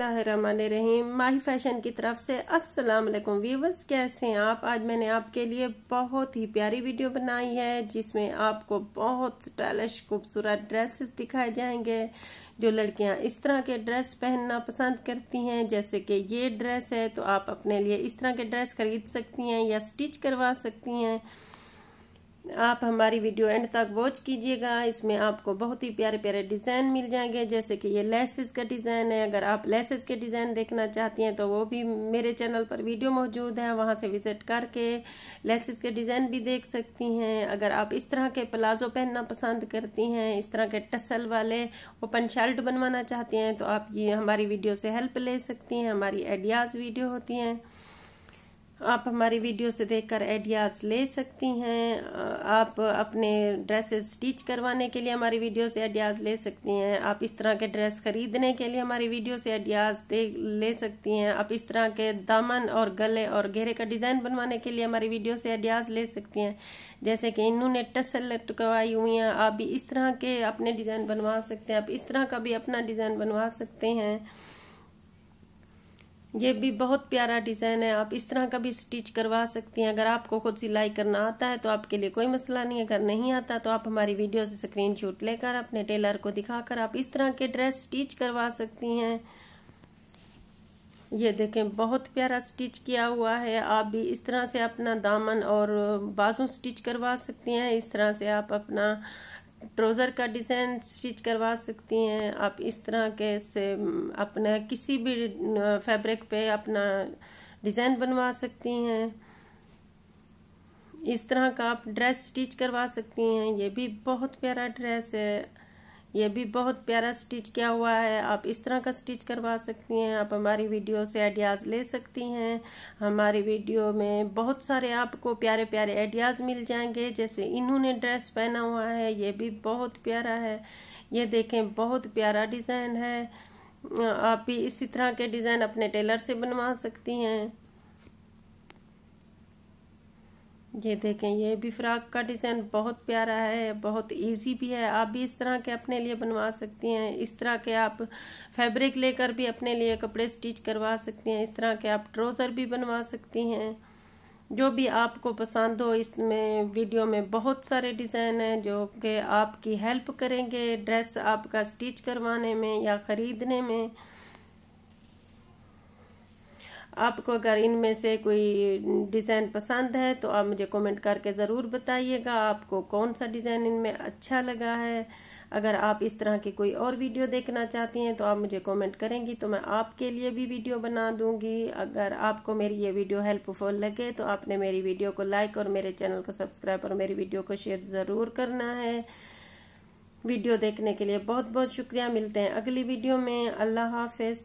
रहीम माही fashion की तरफ से अस्सलाम वालेकुम व्यूवर्स कैसे हैं आप आज मैंने आपके लिए बहुत ही प्यारी वीडियो बनाई है जिसमें आपको बहुत स्टाइलिश खूबसूरत ड्रेसेस दिखाए जाएंगे जो लड़कियां इस तरह के ड्रेस पहनना पसंद करती हैं जैसे कि ये ड्रेस है तो आप अपने लिए इस तरह के ड्रेस खरीद सकती हैं या स्टिच करवा सकती हैं आप हमारी वीडियो एंड तक वॉच कीजिएगा इसमें आपको बहुत ही प्यारे प्यारे डिज़ाइन मिल जाएंगे जैसे कि ये लेसेस का डिज़ाइन है अगर आप लेसेस के डिज़ाइन देखना चाहती हैं तो वो भी मेरे चैनल पर वीडियो मौजूद है वहाँ से विज़िट करके लेसेस के डिज़ाइन भी देख सकती हैं अगर आप इस तरह के प्लाजो पहनना पसंद करती हैं इस तरह के टसल वाले ओपन शर्ट बनवाना चाहती हैं तो आप ये हमारी वीडियो से हेल्प ले सकती हैं हमारी आइडियाज़ वीडियो होती हैं आप हमारी वीडियो से देखकर आइडियाज़ ले सकती हैं आप अपने ड्रेसेस स्टिच करवाने के लिए हमारी वीडियो से आइडियाज़ ले सकती हैं आप इस तरह के ड्रेस ख़रीदने के लिए हमारी वीडियो से आइडियाज़ दे ले सकती हैं आप इस तरह के दामन और गले और घेरे का डिज़ाइन बनवाने के लिए हमारी वीडियो से आइडियाज़ ले सकती हैं जैसे कि इन्होंने टसल लटकवाई हुई हैं आप भी इस तरह के अपने डिज़ाइन बनवा सकते हैं आप इस तरह का भी अपना डिज़ाइन बनवा सकते हैं ये भी बहुत प्यारा डिज़ाइन है आप इस तरह का भी स्टिच करवा सकती हैं अगर आपको खुद सिलाई करना आता है तो आपके लिए कोई मसला नहीं है अगर नहीं आता तो आप हमारी वीडियो से स्क्रीन शूट लेकर अपने टेलर को दिखाकर आप इस तरह के ड्रेस स्टिच करवा सकती हैं ये देखें बहुत प्यारा स्टिच किया हुआ है आप भी इस तरह से अपना दामन और बाजू स्टिच करवा सकती हैं इस तरह से आप अपना ट्रोजर का डिज़ाइन स्टिच करवा सकती हैं आप इस तरह के से अपना किसी भी फैब्रिक पे अपना डिज़ाइन बनवा सकती हैं इस तरह का आप ड्रेस स्टिच करवा सकती हैं ये भी बहुत प्यारा ड्रेस है ये भी बहुत प्यारा स्टिच किया हुआ है आप इस तरह का स्टिच करवा सकती हैं आप हमारी वीडियो से आइडियाज़ ले सकती हैं हमारी वीडियो में बहुत सारे आपको प्यारे प्यारे आइडियाज़ मिल जाएंगे जैसे इन्होंने ड्रेस पहना हुआ है ये भी बहुत प्यारा है ये देखें बहुत प्यारा डिज़ाइन है आप भी इसी तरह के डिज़ाइन अपने टेलर से बनवा सकती हैं ये देखें ये भी फ़्रॉक का डिज़ाइन बहुत प्यारा है बहुत इजी भी है आप भी इस तरह के अपने लिए बनवा सकती हैं इस तरह के आप फैब्रिक लेकर भी अपने लिए कपड़े स्टिच करवा सकती हैं इस तरह के आप ट्रोज़र भी बनवा सकती हैं जो भी आपको पसंद हो इसमें वीडियो में बहुत सारे डिज़ाइन हैं जो कि आपकी हेल्प करेंगे ड्रेस आपका स्टिच करवाने में या ख़रीदने में आपको अगर इनमें से कोई डिज़ाइन पसंद है तो आप मुझे कमेंट करके ज़रूर बताइएगा आपको कौन सा डिज़ाइन इनमें अच्छा लगा है अगर आप इस तरह की कोई और वीडियो देखना चाहती हैं तो आप मुझे कमेंट करेंगी तो मैं आपके लिए भी वीडियो बना दूंगी अगर आपको मेरी ये वीडियो हेल्पफुल लगे तो आपने मेरी वीडियो को लाइक और मेरे चैनल को सब्सक्राइब और मेरी वीडियो को शेयर ज़रूर करना है वीडियो देखने के लिए बहुत बहुत शुक्रिया मिलते हैं अगली वीडियो में अल्लाह हाफिज़